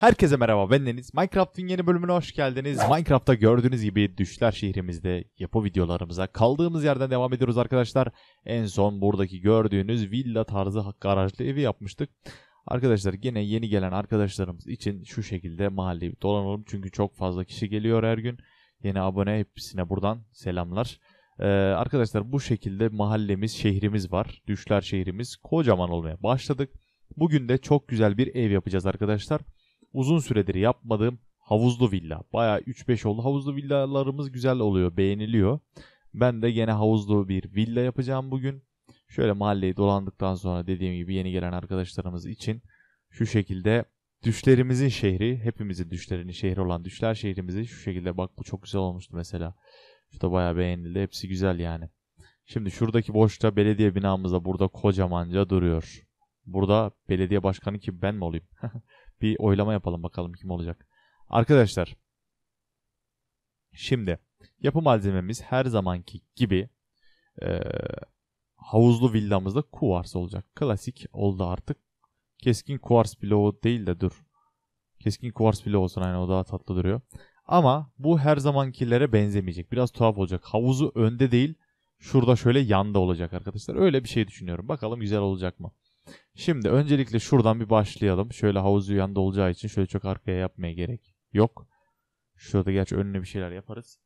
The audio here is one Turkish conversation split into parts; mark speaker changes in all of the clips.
Speaker 1: Herkese merhaba ben Deniz. Minecraft'ın yeni bölümüne hoş geldiniz. Minecraft'ta gördüğünüz gibi düşler şehrimizde yapı videolarımıza kaldığımız yerden devam ediyoruz arkadaşlar. En son buradaki gördüğünüz villa tarzı garajlı evi yapmıştık. Arkadaşlar gene yeni gelen arkadaşlarımız için şu şekilde mahalleyi dolanalım. Çünkü çok fazla kişi geliyor her gün. Yeni abone hepsine buradan selamlar. Ee, arkadaşlar bu şekilde mahallemiz, şehrimiz var. Düşler şehrimiz kocaman olmaya başladık. Bugün de çok güzel bir ev yapacağız arkadaşlar. Arkadaşlar. Uzun süredir yapmadığım havuzlu villa. Baya 3-5 oldu. Havuzlu villalarımız güzel oluyor, beğeniliyor. Ben de gene havuzlu bir villa yapacağım bugün. Şöyle mahalleyi dolandıktan sonra dediğim gibi yeni gelen arkadaşlarımız için şu şekilde düşlerimizin şehri, hepimizin düşlerinin şehri olan düşler şehrimizi şu şekilde bak bu çok güzel olmuştu mesela. Şu da baya beğenildi. Hepsi güzel yani. Şimdi şuradaki boşta belediye binamızda burada kocamanca duruyor. Burada belediye başkanı kim ben mi olayım? bir oylama yapalım bakalım kim olacak. Arkadaşlar şimdi yapı malzememiz her zamanki gibi e, havuzlu villamızda kuvars olacak. Klasik oldu artık. Keskin kuvars bloğu değil de dur. Keskin kuvars bile olsun aynı o daha tatlı duruyor. Ama bu her zamankilere benzemeyecek. Biraz tuhaf olacak. Havuzu önde değil şurada şöyle yanda olacak arkadaşlar. Öyle bir şey düşünüyorum. Bakalım güzel olacak mı? Şimdi öncelikle şuradan bir başlayalım. Şöyle havuzu yanında olacağı için şöyle çok arkaya yapmaya gerek yok. Şurada gerçi önüne bir şeyler yaparız.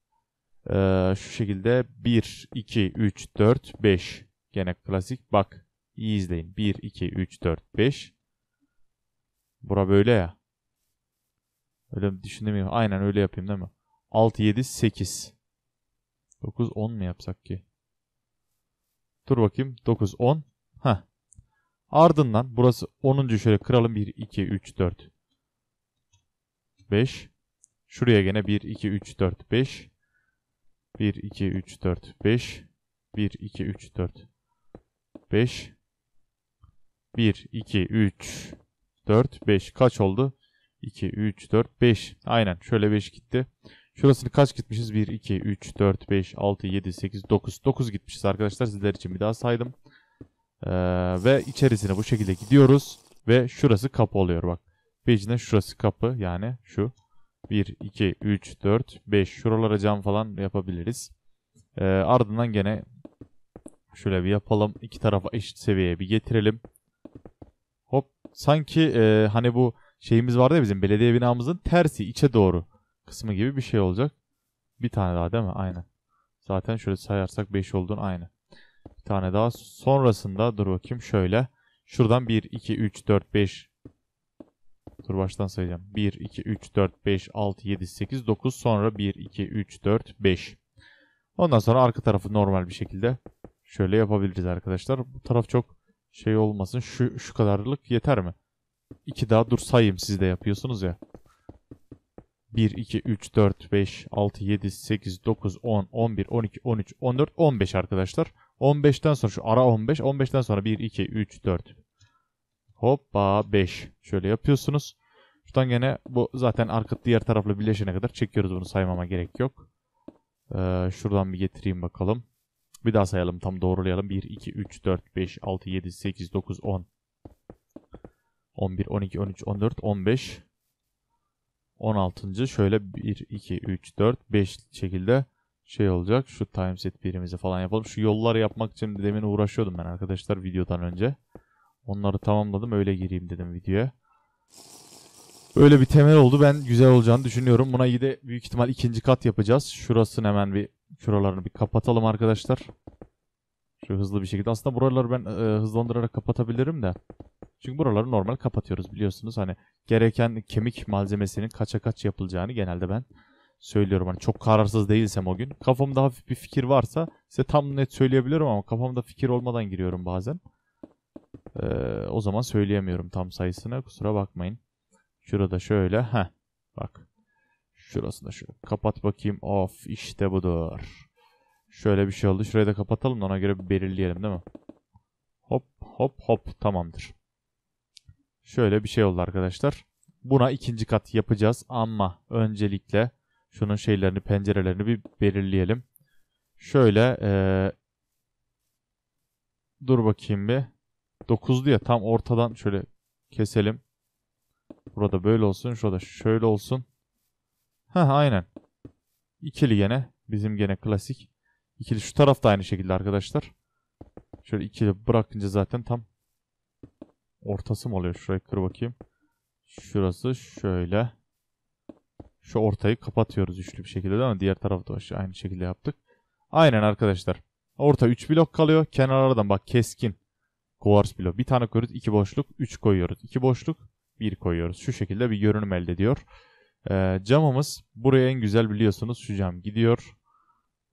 Speaker 1: Ee, şu şekilde 1, 2, 3, 4, 5. Gene klasik. Bak iyi izleyin. 1, 2, 3, 4, 5. Bura böyle ya. Öyle mi Aynen öyle yapayım değil mi? 6, 7, 8. 9, 10 mu yapsak ki? Dur bakayım. 9, 10. Heh. Ardından burası 10. şöyle kıralım 1, 2, 3, 4, 5. Şuraya gene 1, 2, 3, 4, 5. 1, 2, 3, 4, 5. 1, 2, 3, 4, 5. 1, 2, 3, 4, 5. Kaç oldu? 2, 3, 4, 5. Aynen şöyle 5 gitti. Şurasını kaç gitmişiz? 1, 2, 3, 4, 5, 6, 7, 8, 9. 9 gitmişiz arkadaşlar. Sizler için bir daha saydım. Ee, ve içerisine bu şekilde gidiyoruz. Ve şurası kapı oluyor bak. Page'den şurası kapı yani şu. 1, 2, 3, 4, 5 şuralara cam falan yapabiliriz. Ee, ardından gene şöyle bir yapalım. İki tarafa eşit seviyeye bir getirelim. Hop sanki e, hani bu şeyimiz vardı ya bizim belediye binamızın tersi içe doğru kısmı gibi bir şey olacak. Bir tane daha değil mi? Aynen. Zaten şöyle sayarsak 5 olduğun aynı tane daha. Sonrasında dur bakayım şöyle. Şuradan 1, 2, 3, 4, 5. Dur baştan sayacağım. 1, 2, 3, 4, 5, 6, 7, 8, 9. Sonra 1, 2, 3, 4, 5. Ondan sonra arka tarafı normal bir şekilde şöyle yapabiliriz arkadaşlar. Bu taraf çok şey olmasın. Şu, şu kadarlık yeter mi? 2 daha dur sayayım siz de yapıyorsunuz ya. 1, 2, 3, 4, 5, 6, 7, 8, 9, 10, 11, 12, 13, 14, 15 arkadaşlar. 15'ten sonra şu ara 15. 15'ten sonra 1, 2, 3, 4. Hoppa 5. Şöyle yapıyorsunuz. Şuradan gene bu zaten arka diğer tarafla birleşene kadar çekiyoruz. Bunu saymama gerek yok. Ee, şuradan bir getireyim bakalım. Bir daha sayalım. Tam doğrulayalım. 1, 2, 3, 4, 5, 6, 7, 8, 9, 10. 11, 12, 13, 14, 15. 16. Şöyle 1, 2, 3, 4, 5 şekilde şey olacak. Şu timeset birimizi falan yapalım. Şu yolları yapmak için demin uğraşıyordum ben arkadaşlar videodan önce. Onları tamamladım öyle gireyim dedim videoya. Böyle bir temel oldu. Ben güzel olacağını düşünüyorum. Buna iyi de büyük ihtimal ikinci kat yapacağız. Şurasını hemen bir şuralarını bir kapatalım arkadaşlar. Şu hızlı bir şekilde. Aslında buraları ben e, hızlandırarak kapatabilirim de. Çünkü buraları normal kapatıyoruz biliyorsunuz. Hani gereken kemik malzemesinin kaça kaç yapılacağını genelde ben söylüyorum. Hani çok kararsız değilsem o gün. Kafamda hafif bir fikir varsa size tam net söyleyebilirim ama kafamda fikir olmadan giriyorum bazen. Ee, o zaman söyleyemiyorum tam sayısını. Kusura bakmayın. Şurada şöyle. Heh. Bak. Şurasında şöyle. Kapat bakayım. Of işte budur. Şöyle bir şey oldu. Şurayı da kapatalım da ona göre belirleyelim değil mi? Hop hop hop. Tamamdır. Şöyle bir şey oldu arkadaşlar. Buna ikinci kat yapacağız ama öncelikle Şunun şeylerini, pencerelerini bir belirleyelim. Şöyle ee, dur bakayım bir. 9'lu ya tam ortadan şöyle keselim. Burada böyle olsun, şurada şöyle olsun. Ha aynen. İkili gene. Bizim gene klasik. İkili şu tarafta aynı şekilde arkadaşlar. Şöyle ikili bırakınca zaten tam ortası mı oluyor? Şurayı kır bakayım. Şurası şöyle. Şu ortayı kapatıyoruz üçlü bir şekilde ama Diğer tarafı da aynı şekilde yaptık. Aynen arkadaşlar. Orta 3 blok kalıyor. Kenarlardan bak keskin. Kuvars blok. Bir tane koyuyoruz. 2 boşluk. 3 koyuyoruz. 2 boşluk. 1 koyuyoruz. Şu şekilde bir görünüm elde ediyor. Ee, camımız buraya en güzel biliyorsunuz. Şu cam gidiyor.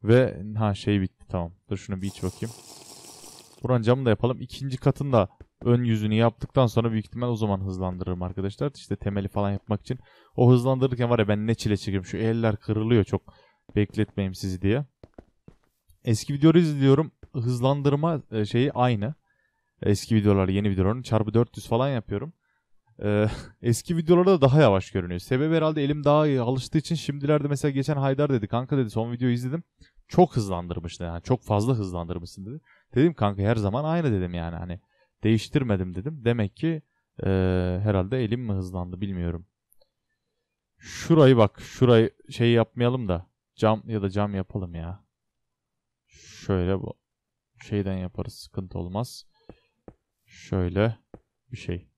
Speaker 1: Ve ha şey bitti tamam. Dur şunu bir iç bakayım. Buranın camını da yapalım. İkinci katında ön yüzünü yaptıktan sonra büyük ihtimal o zaman hızlandırırım arkadaşlar. İşte temeli falan yapmak için. O hızlandırırken var ya ben ne çile çekim. Şu eller kırılıyor çok. Bekletmeyeyim sizi diye. Eski videoları izliyorum. Hızlandırma e, şeyi aynı. Eski videoları yeni videoların çarpı 400 falan yapıyorum. Ee, eski videolarda da daha yavaş görünüyor. Sebebi herhalde elim daha iyi alıştığı için şimdilerde mesela geçen Haydar dedi kanka dedi son videoyu izledim. Çok hızlandırmıştı yani çok fazla hızlandırmışsın dedi. Dedim kanka her zaman aynı dedim yani hani değiştirmedim dedim. Demek ki e, herhalde elim mi hızlandı bilmiyorum. Şurayı bak. Şurayı şey yapmayalım da. Cam ya da cam yapalım ya. Şöyle bu şeyden yaparız. Sıkıntı olmaz. Şöyle bir şey.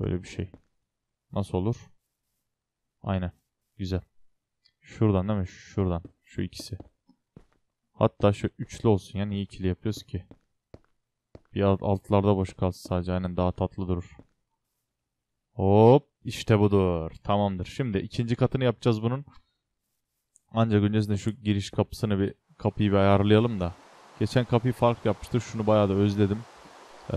Speaker 1: Böyle bir şey. Nasıl olur? Aynen. Güzel. Şuradan değil mi? Şuradan. Şu ikisi. Hatta şu üçlü olsun. Yani niye ikili yapıyoruz ki? Bir altlarda boş kalsın sadece. Aynen daha tatlı durur. Hop işte budur. Tamamdır. Şimdi ikinci katını yapacağız bunun. Ancak öncesinde şu giriş kapısını bir kapıyı bir ayarlayalım da. Geçen kapıyı fark yapmıştır. Şunu bayağı da özledim. Ee,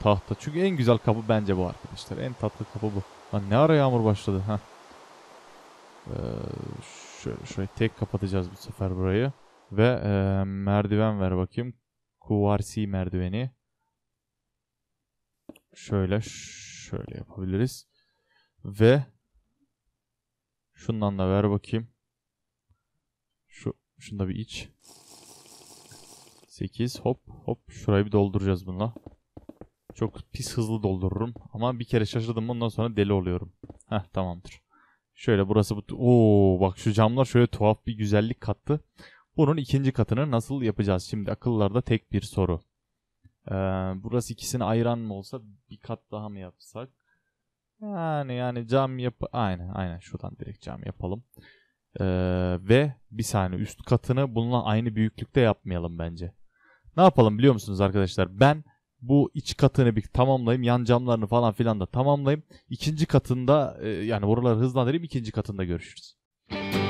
Speaker 1: tahta. Çünkü en güzel kapı bence bu arkadaşlar. En tatlı kapı bu. Lan ne ara yağmur başladı. ha? Ee, şöyle, şöyle tek kapatacağız bu sefer burayı. Ve e, merdiven ver bakayım. Kuvarsi merdiveni. Şöyle şöyle yapabiliriz. Ve şundan da ver bakayım. Şu şunda bir iç. 8 hop hop şurayı bir dolduracağız bununla. Çok pis hızlı doldururum ama bir kere şaşırdım ondan sonra deli oluyorum. Heh tamamdır. Şöyle burası bu. Oo bak şu camlar şöyle tuhaf bir güzellik kattı. Bunun ikinci katını nasıl yapacağız? Şimdi akıllarda tek bir soru. Ee, burası ikisini ayıran mı olsa bir kat daha mı yapsak? Yani yani cam yap... Aynen aynen şuradan direkt cam yapalım. Ee, ve bir saniye üst katını bununla aynı büyüklükte yapmayalım bence. Ne yapalım biliyor musunuz arkadaşlar? Ben bu iç katını bir tamamlayayım. Yan camlarını falan filan da tamamlayayım. İkinci katında e, yani buraları hızlandırayım. ikinci katında görüşürüz. Müzik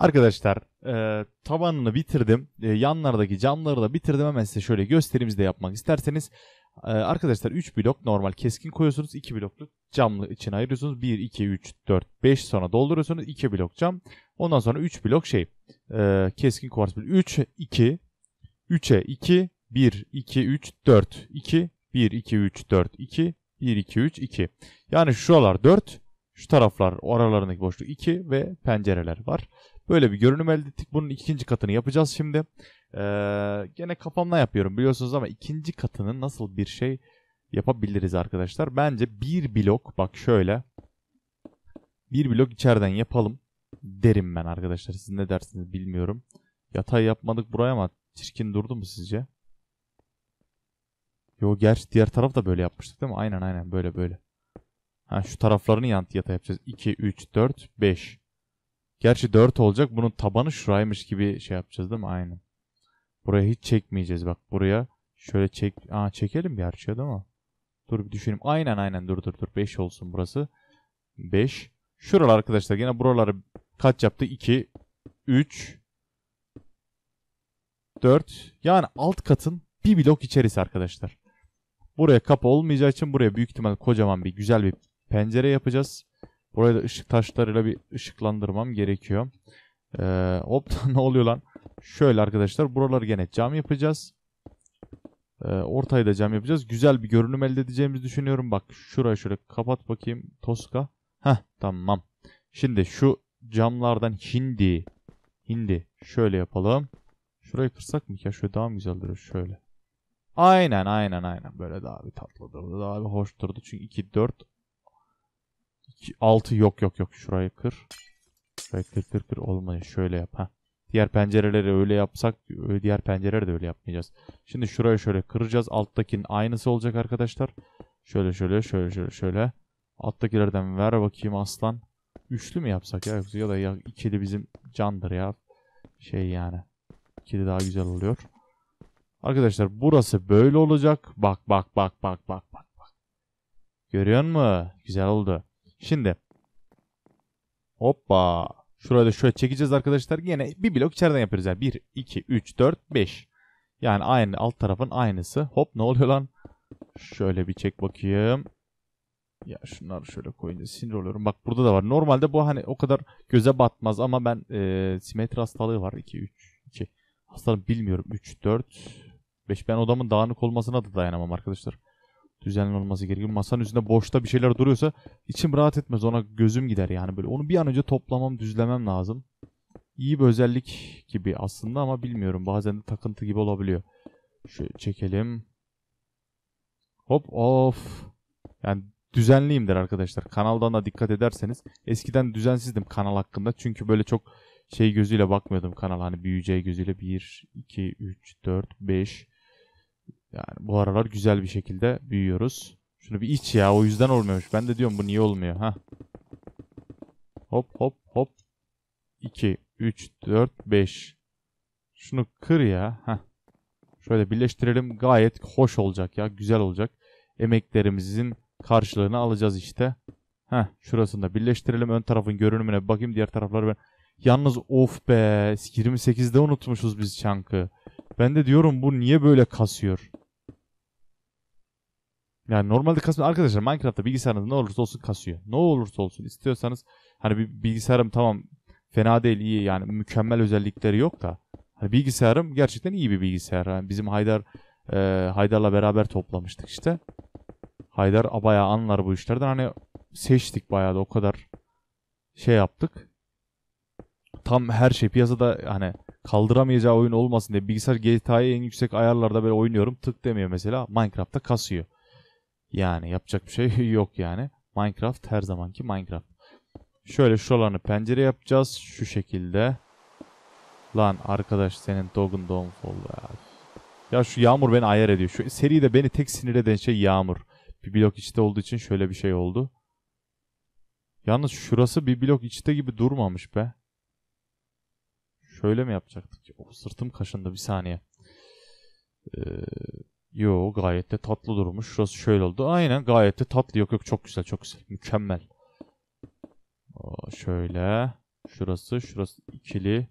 Speaker 1: Arkadaşlar e, tabanını bitirdim. E, yanlardaki camları da bitirdim. Hemen size şöyle gösterimizi de yapmak isterseniz. E, arkadaşlar 3 blok normal keskin koyuyorsunuz. 2 blokluk camlı için ayırıyorsunuz. 1, 2, 3, 4, 5 sonra dolduruyorsunuz. 2 blok cam. Ondan sonra 3 blok şey e, keskin kuvars. 3, 2, 3'e 2, 1, 2, 3, 4, 2, 1, 2, 3, 4, 2, 1, 2, 3, 2. Yani şuralar 4, şu taraflar aralarındaki boşluk 2 ve pencereler var. Böyle bir görünüm elde ettik. Bunun ikinci katını yapacağız şimdi. Ee, gene kafamdan yapıyorum biliyorsunuz ama ikinci katının nasıl bir şey yapabiliriz arkadaşlar. Bence bir blok bak şöyle. Bir blok içeriden yapalım derim ben arkadaşlar. Siz ne dersiniz bilmiyorum. Yatay yapmadık buraya ama çirkin durdu mu sizce? Yo gerçi diğer taraf da böyle yapmıştık değil mi? Aynen aynen böyle böyle. Ha şu taraflarını yant yata yapacağız. 2, 3, 4, 5. Gerçi 4 olacak. Bunun tabanı şuraymış gibi şey yapacağız değil mi? Aynen. Buraya hiç çekmeyeceğiz. Bak buraya şöyle çek... Aa çekelim gerçi değil mi? Dur bir düşünelim. Aynen aynen dur dur dur. 5 olsun burası. 5. Şuralar arkadaşlar. Yine buraları kaç yaptı? 2, 3, 4. Yani alt katın bir blok içerisi arkadaşlar. Buraya kapı olmayacağı için buraya büyük ihtimal kocaman bir güzel bir pencere yapacağız. Burayı da ışık taşlarıyla bir ışıklandırmam gerekiyor. Ee, hop ne oluyor lan? Şöyle arkadaşlar buraları gene cam yapacağız. Ee, ortayı da cam yapacağız. Güzel bir görünüm elde edeceğimizi düşünüyorum. Bak şuraya şöyle kapat bakayım. Toska. Heh tamam. Şimdi şu camlardan hindi. Hindi. Şöyle yapalım. Şurayı kırsak mı ya? Şöyle daha mı güzel duruyor? Şöyle. Aynen aynen aynen. Böyle daha bir tatlı durdu. Daha bir hoş durdu. Çünkü 2, 4, 6 yok yok yok şurayı kır. Şurayı kır kır kır olmayı şöyle yap ha. Diğer pencereleri öyle yapsak diğer pencereleri de öyle yapmayacağız. Şimdi şurayı şöyle kıracağız. Alttakinin aynısı olacak arkadaşlar. Şöyle şöyle şöyle şöyle şöyle. Alttakilerden ver bakayım aslan. Üçlü mü yapsak ya yoksa ya da ya, ikili bizim candır ya. Şey yani. İkili daha güzel oluyor. Arkadaşlar burası böyle olacak. Bak bak bak bak bak bak. bak. Görüyor musun? Güzel oldu. Şimdi. Hoppa. Şurayı da şöyle çekeceğiz arkadaşlar. Yine bir blok içeriden yapıyoruz. Yani 1, 2, 3, 4, 5. Yani aynı alt tarafın aynısı. Hop ne oluyor lan? Şöyle bir çek bakayım. Ya şunları şöyle koyunca sinir oluyorum. Bak burada da var. Normalde bu hani o kadar göze batmaz ama ben e, simetri hastalığı var. 2, 3, 2. Hastalığı bilmiyorum. 3, 4, 5. Ben odamın dağınık olmasına da dayanamam arkadaşlar düzenli olması gerekir. Masanın üstünde boşta bir şeyler duruyorsa içim rahat etmez. Ona gözüm gider yani böyle. Onu bir an önce toplamam, düzlemem lazım. İyi bir özellik gibi aslında ama bilmiyorum. Bazen de takıntı gibi olabiliyor. Şöyle çekelim. Hop of. Yani düzenliyimdir arkadaşlar. Kanaldan da dikkat ederseniz. Eskiden düzensizdim kanal hakkında. Çünkü böyle çok şey gözüyle bakmıyordum kanal. Hani büyüyeceği gözüyle 1, 2, 3, 4, 5, yani bu aralar güzel bir şekilde büyüyoruz. Şunu bir iç ya o yüzden olmuyormuş. Ben de diyorum bu niye olmuyor ha. Hop hop hop. 2, 3, 4, 5. Şunu kır ya. Heh. Şöyle birleştirelim gayet hoş olacak ya. Güzel olacak. Emeklerimizin karşılığını alacağız işte. Heh şurasını da birleştirelim. Ön tarafın görünümüne bakayım. Diğer tarafları ben... Yalnız of be 28'de unutmuşuz biz çankı. Ben de diyorum bu niye böyle kasıyor. Yani normalde kasmıyor. Arkadaşlar Minecraft'ta bilgisayarınız ne olursa olsun kasıyor. Ne olursa olsun istiyorsanız hani bir bilgisayarım tamam fena değil iyi yani mükemmel özellikleri yok da hani bilgisayarım gerçekten iyi bir bilgisayar. Yani bizim Haydar e, Haydar'la beraber toplamıştık işte. Haydar bayağı anlar bu işlerden. Hani seçtik bayağı da o kadar şey yaptık. Tam her şey piyasada hani kaldıramayacağı oyun olmasın diye bilgisayar GTA'yı en yüksek ayarlarda böyle oynuyorum. Tık demiyor mesela. Minecraft'ta kasıyor. Yani yapacak bir şey yok yani. Minecraft her zamanki Minecraft. Şöyle şuralarını pencere yapacağız. Şu şekilde. Lan arkadaş senin dogun don ya. Ya şu yağmur beni ayar ediyor. Şu seride beni tek sinir eden şey yağmur. Bir blok içte olduğu için şöyle bir şey oldu. Yalnız şurası bir blok içte gibi durmamış be. Şöyle mi yapacaktık? Oh, sırtım kaşındı bir saniye. Ee, Yo gayet de tatlı durmuş. Şurası şöyle oldu. Aynen gayet de tatlı. Yok yok çok güzel çok güzel. Mükemmel. Aa, şöyle. Şurası şurası ikili.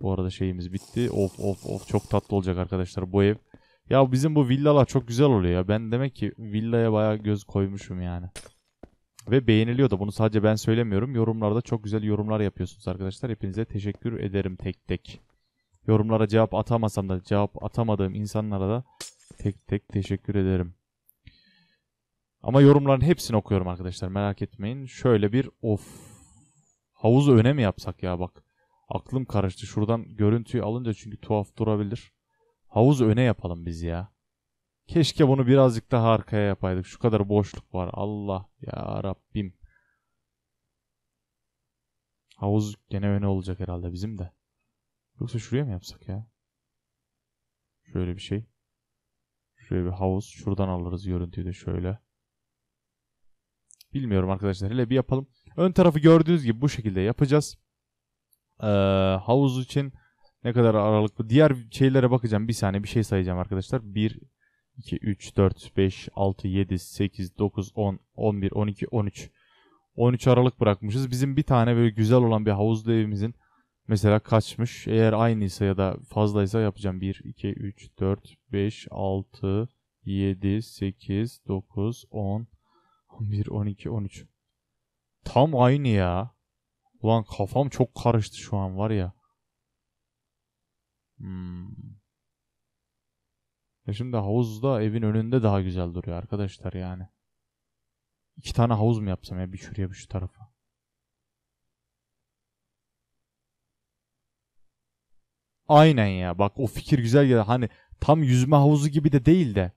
Speaker 1: Bu arada şeyimiz bitti. Of of of çok tatlı olacak arkadaşlar bu ev. Ya bizim bu villalar çok güzel oluyor ya. Ben demek ki villaya bayağı göz koymuşum yani. Ve beğeniliyor da bunu sadece ben söylemiyorum. Yorumlarda çok güzel yorumlar yapıyorsunuz arkadaşlar. Hepinize teşekkür ederim tek tek. Yorumlara cevap atamasam da cevap atamadığım insanlara da Tek tek teşekkür ederim. Ama yorumların hepsini okuyorum arkadaşlar merak etmeyin. Şöyle bir of havuzu öne mi yapsak ya bak. Aklım karıştı şuradan görüntüyü alınca çünkü tuhaf durabilir. Havuzu öne yapalım biz ya. Keşke bunu birazcık daha arkaya yapaydık. Şu kadar boşluk var. Allah ya Rabbim. Havuz gene öne olacak herhalde bizim de. Yoksa şuraya mı yapsak ya? Şöyle bir şey. Şöyle bir havuz. Şuradan alırız görüntüyü de şöyle. Bilmiyorum arkadaşlar. Hele bir yapalım. Ön tarafı gördüğünüz gibi bu şekilde yapacağız. Ee, havuz için ne kadar aralıklı. Diğer şeylere bakacağım. Bir saniye bir şey sayacağım arkadaşlar. 1, 2, 3, 4, 5, 6, 7, 8, 9, 10, 11, 12, 13. 13 aralık bırakmışız. Bizim bir tane böyle güzel olan bir havuzlu evimizin Mesela kaçmış? Eğer aynıysa ya da fazlaysa yapacağım. 1, 2, 3, 4, 5, 6, 7, 8, 9, 10, 11, 12, 13. Tam aynı ya. Ulan kafam çok karıştı şu an var ya. Hmm. Ya şimdi havuz da evin önünde daha güzel duruyor arkadaşlar yani. İki tane havuz mu yapsam ya bir şuraya bir şu tarafa. Aynen ya bak o fikir güzel geldi. Hani tam yüzme havuzu gibi de değil de.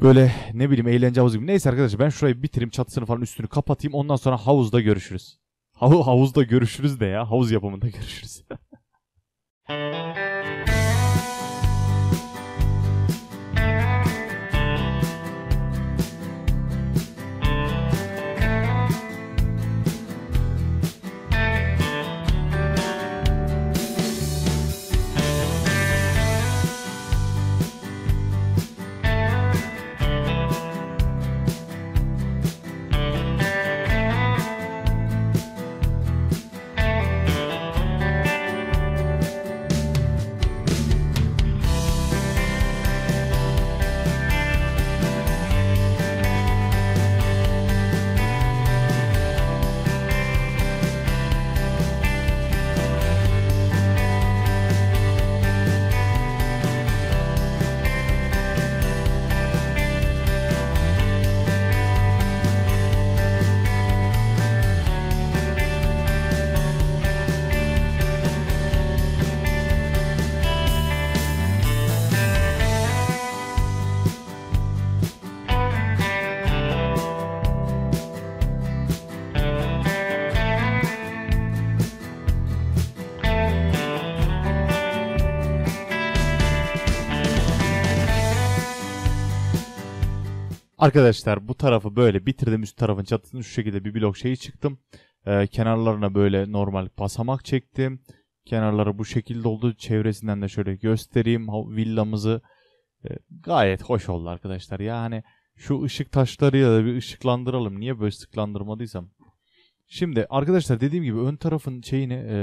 Speaker 1: Böyle ne bileyim eğlence havuzu gibi. Neyse arkadaşlar ben şurayı bitireyim çatısını falan üstünü kapatayım. Ondan sonra havuzda görüşürüz. Hav havuzda görüşürüz de ya havuz yapımında görüşürüz. Arkadaşlar bu tarafı böyle bitirdim. Üst tarafın çatısını şu şekilde bir blok şeyi çıktım. Ee, kenarlarına böyle normal basamak çektim. Kenarları bu şekilde oldu. Çevresinden de şöyle göstereyim villamızı. Ee, gayet hoş oldu arkadaşlar. Yani şu ışık taşlarıyla da bir ışıklandıralım. Niye böyle ışıklandırmadıysam. Şimdi arkadaşlar dediğim gibi ön tarafın şeyini e,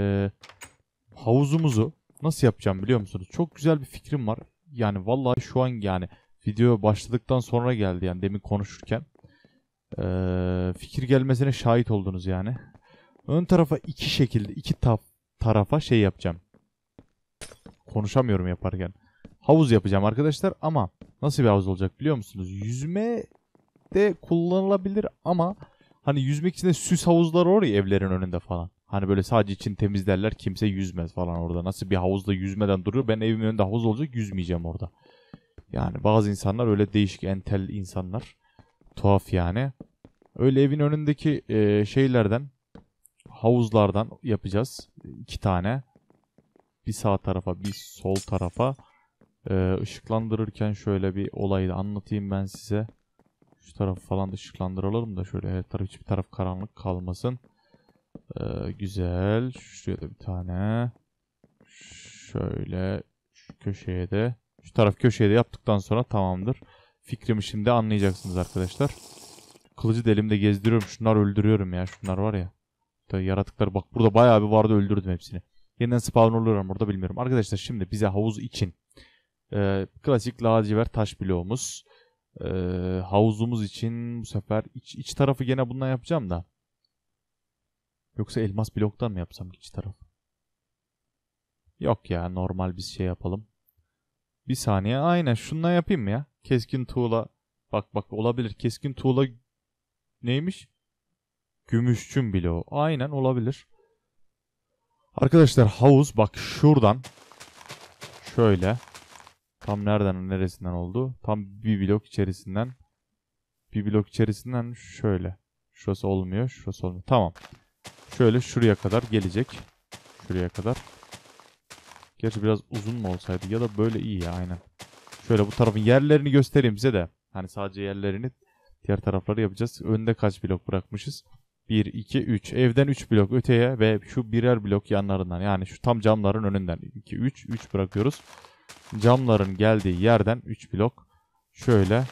Speaker 1: havuzumuzu nasıl yapacağım biliyor musunuz? Çok güzel bir fikrim var. Yani vallahi şu an yani video başladıktan sonra geldi yani demin konuşurken. Ee, fikir gelmesine şahit oldunuz yani. Ön tarafa iki şekilde, iki ta tarafa şey yapacağım. Konuşamıyorum yaparken. Havuz yapacağım arkadaşlar ama nasıl bir havuz olacak biliyor musunuz? Yüzme de kullanılabilir ama hani yüzmek için de süs havuzları var ya evlerin önünde falan. Hani böyle sadece için temizlerler kimse yüzmez falan orada. Nasıl bir havuzda yüzmeden duruyor. Ben evimin önünde havuz olacak yüzmeyeceğim orada. Yani bazı insanlar öyle değişik entel insanlar. Tuhaf yani. Öyle evin önündeki e, şeylerden, havuzlardan yapacağız. iki tane. Bir sağ tarafa, bir sol tarafa. E, ışıklandırırken şöyle bir olayı anlatayım ben size. Şu tarafı falan da ışıklandıralım da şöyle her taraf hiçbir taraf karanlık kalmasın. Ee, güzel. Şuraya da bir tane. Şöyle şu köşeye de şu taraf köşeye de yaptıktan sonra tamamdır. Fikrimi şimdi anlayacaksınız arkadaşlar. Kılıcı delimde gezdiriyorum. Şunlar öldürüyorum ya. Şunlar var ya. Da yaratıklar bak burada bayağı bir vardı öldürdüm hepsini. Yeniden spawn oluyorum burada bilmiyorum. Arkadaşlar şimdi bize havuz için e, klasik lacivert taş bloğumuz. E, havuzumuz için bu sefer iç, iç tarafı gene bundan yapacağım da. Yoksa elmas bloktan mı yapsam iç tarafı? Yok ya normal bir şey yapalım. Bir saniye aynen şunla yapayım mı ya? Keskin tuğla. Bak bak olabilir. Keskin tuğla neymiş? Gümüşçüm bile o. Aynen olabilir. Arkadaşlar havuz bak şuradan. Şöyle. Tam nereden neresinden oldu? Tam bir blok içerisinden. Bir blok içerisinden şöyle. Şurası olmuyor. Şurası olmuyor. Tamam. Şöyle şuraya kadar gelecek. Şuraya kadar. Gerçi biraz uzun mu olsaydı ya da böyle iyi ya aynen. Şöyle bu tarafın yerlerini göstereyim size de. Hani sadece yerlerini diğer tarafları yapacağız. Önde kaç blok bırakmışız? 1, 2, 3. Evden 3 blok öteye ve şu birer blok yanlarından. Yani şu tam camların önünden. 2, 3, 3 bırakıyoruz. Camların geldiği yerden 3 blok. Şöyle.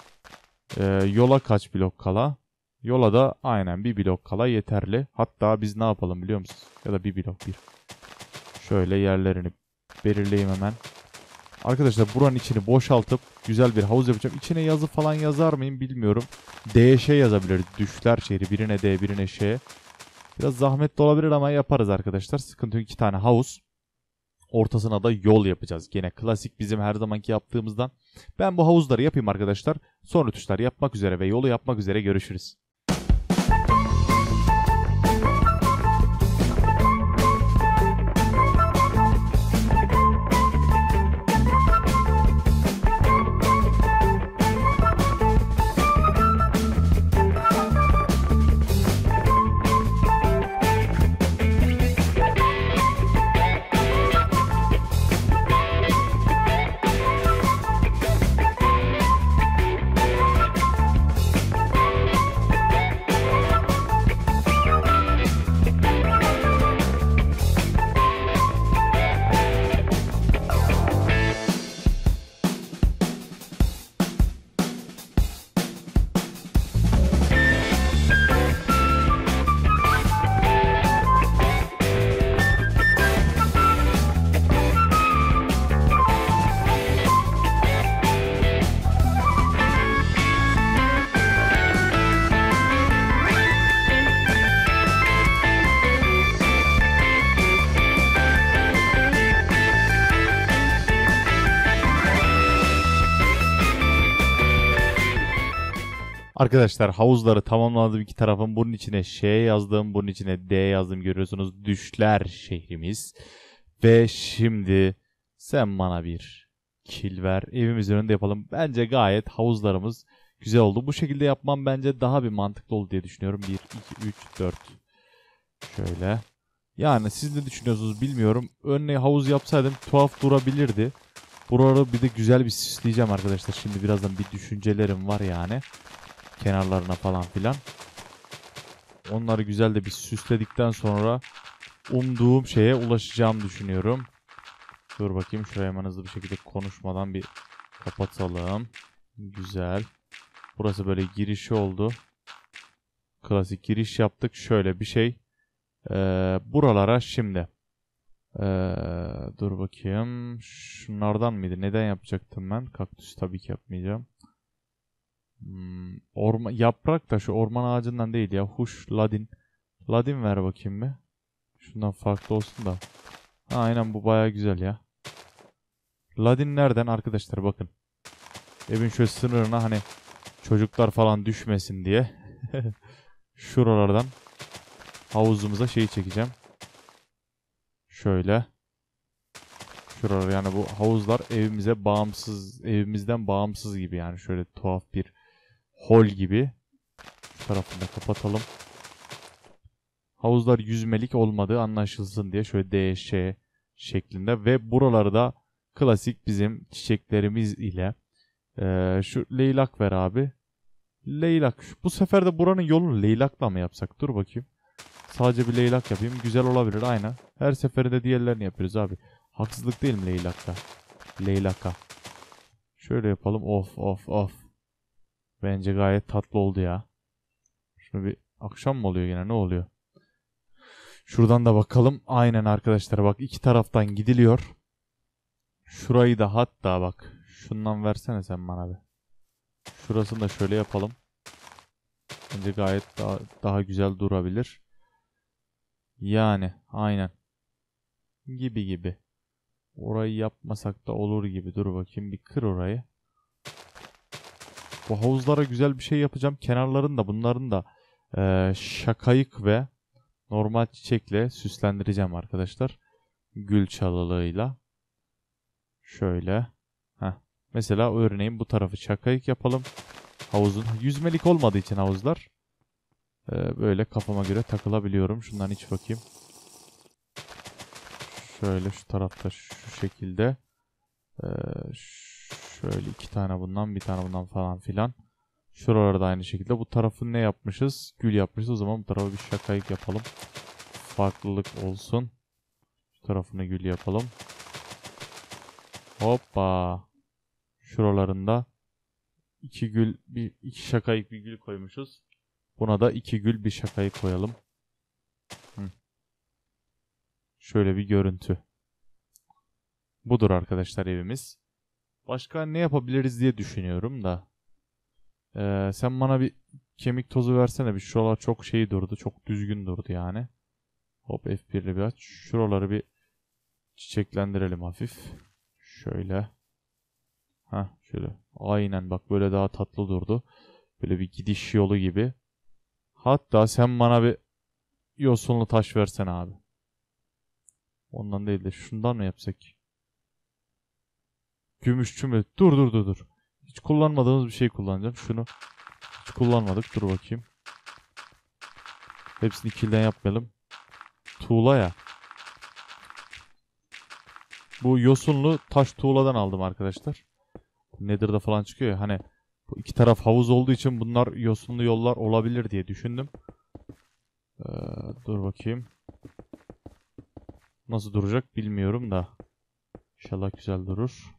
Speaker 1: E, yola kaç blok kala? Yola da aynen bir blok kala yeterli. Hatta biz ne yapalım biliyor musunuz? Ya da bir blok bir. Şöyle yerlerini belirleyeyim hemen. Arkadaşlar buranın içini boşaltıp güzel bir havuz yapacağım. İçine yazı falan yazar mıyım bilmiyorum. DŞ yazabilir, Düşler şehri. Birine D birine Ş. Biraz zahmetli olabilir ama yaparız arkadaşlar. Sıkıntı yok. iki tane havuz. Ortasına da yol yapacağız. Gene klasik bizim her zamanki yaptığımızdan. Ben bu havuzları yapayım arkadaşlar. Sonra tuşlar yapmak üzere ve yolu yapmak üzere görüşürüz. Arkadaşlar havuzları tamamladım iki tarafın. Bunun içine Ş yazdım. Bunun içine D yazdım. Görüyorsunuz düşler şehrimiz. Ve şimdi sen bana bir kil ver. Evimizin önünde yapalım. Bence gayet havuzlarımız güzel oldu. Bu şekilde yapmam bence daha bir mantıklı oldu diye düşünüyorum. 1, 2, 3, 4. Şöyle. Yani siz ne düşünüyorsunuz bilmiyorum. Önüne havuz yapsaydım tuhaf durabilirdi. Buraları bir de güzel bir süsleyeceğim arkadaşlar. Şimdi birazdan bir düşüncelerim var yani. Kenarlarına falan filan. Onları güzel de bir süsledikten sonra umduğum şeye ulaşacağım düşünüyorum. Dur bakayım şuraya hemen hızlı bir şekilde konuşmadan bir kapatalım. Güzel. Burası böyle girişi oldu. Klasik giriş yaptık. Şöyle bir şey. Ee, buralara şimdi. Ee, dur bakayım. Şunlardan mıydı? Neden yapacaktım ben? Kaktüs tabii ki yapmayacağım. Hmm, orma, yaprak da şu orman ağacından değil ya. Huş, ladin. Ladin ver bakayım bir. Şundan farklı olsun da. Ha, aynen bu baya güzel ya. Ladin nereden arkadaşlar bakın. Evin şöyle sınırına hani çocuklar falan düşmesin diye. Şuralardan havuzumuza şeyi çekeceğim. Şöyle. Şuralar yani bu havuzlar evimize bağımsız, evimizden bağımsız gibi yani şöyle tuhaf bir hol gibi. Bu tarafını da kapatalım. Havuzlar yüzmelik olmadığı anlaşılsın diye şöyle DŞ şeklinde ve buralarda klasik bizim çiçeklerimiz ile ee, şu leylak ver abi. Leylak. Bu sefer de buranın yolunu leylakla mı yapsak? Dur bakayım. Sadece bir leylak yapayım. Güzel olabilir aynen. Her seferinde diğerlerini yapıyoruz abi. Haksızlık değil mi leylakta? Leylaka. Şöyle yapalım. Of of of. Bence gayet tatlı oldu ya. Şunu bir akşam mı oluyor yine ne oluyor? Şuradan da bakalım. Aynen arkadaşlar bak iki taraftan gidiliyor. Şurayı da hatta bak. Şundan versene sen bana be. Şurasını da şöyle yapalım. Bence gayet daha, daha güzel durabilir. Yani aynen. Gibi gibi. Orayı yapmasak da olur gibi. Dur bakayım bir kır orayı. Bu havuzlara güzel bir şey yapacağım. Kenarların da bunların da e, şakayık ve normal çiçekle süslendireceğim arkadaşlar. Gül çalılığıyla. Şöyle. Heh. Mesela örneğin bu tarafı şakayık yapalım. Havuzun yüzmelik olmadığı için havuzlar e, böyle kafama göre takılabiliyorum. Şundan hiç bakayım. Şöyle şu tarafta şu şekilde. Ee, Şöyle iki tane bundan bir tane bundan falan filan. Şuraları da aynı şekilde. Bu tarafı ne yapmışız? Gül yapmışız. O zaman bu tarafa bir şakayık yapalım. Farklılık olsun. Şu tarafını gül yapalım. Hoppa. Şuralarında iki gül, bir, iki şakayık bir gül koymuşuz. Buna da iki gül bir şakayık koyalım. Hı. Şöyle bir görüntü. Budur arkadaşlar evimiz. Başka ne yapabiliriz diye düşünüyorum da. Ee, sen bana bir kemik tozu versene. Bir şuralar çok şey durdu. Çok düzgün durdu yani. Hop F1'li bir aç. Şuraları bir çiçeklendirelim hafif. Şöyle. Ha şöyle. Aynen bak böyle daha tatlı durdu. Böyle bir gidiş yolu gibi. Hatta sen bana bir yosunlu taş versene abi. Ondan değil de şundan mı yapsak? Gümüşçü mü? Dur dur dur dur. Hiç kullanmadığımız bir şey kullanacağım. Şunu hiç kullanmadık. Dur bakayım. Hepsini kilden yapmayalım. Tuğla ya. Bu yosunlu taş tuğladan aldım arkadaşlar. Nether'da falan çıkıyor ya. Hani bu iki taraf havuz olduğu için bunlar yosunlu yollar olabilir diye düşündüm. Ee, dur bakayım. Nasıl duracak bilmiyorum da. İnşallah güzel durur.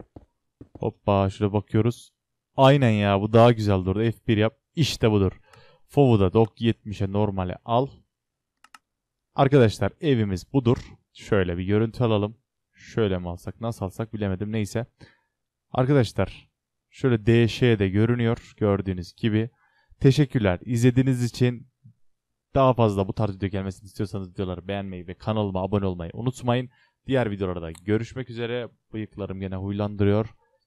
Speaker 1: Hoppa şuraya bakıyoruz. Aynen ya bu daha güzel durdu. F1 yap. İşte budur. Fovu da dok 70'e normale al. Arkadaşlar evimiz budur. Şöyle bir görüntü alalım. Şöyle mi alsak nasıl alsak bilemedim neyse. Arkadaşlar şöyle DŞ'ye de görünüyor gördüğünüz gibi. Teşekkürler izlediğiniz için. Daha fazla bu tarz video gelmesini istiyorsanız videoları beğenmeyi ve kanalıma abone olmayı unutmayın. Diğer videolarda görüşmek üzere. Bıyıklarım yine huylandırıyor.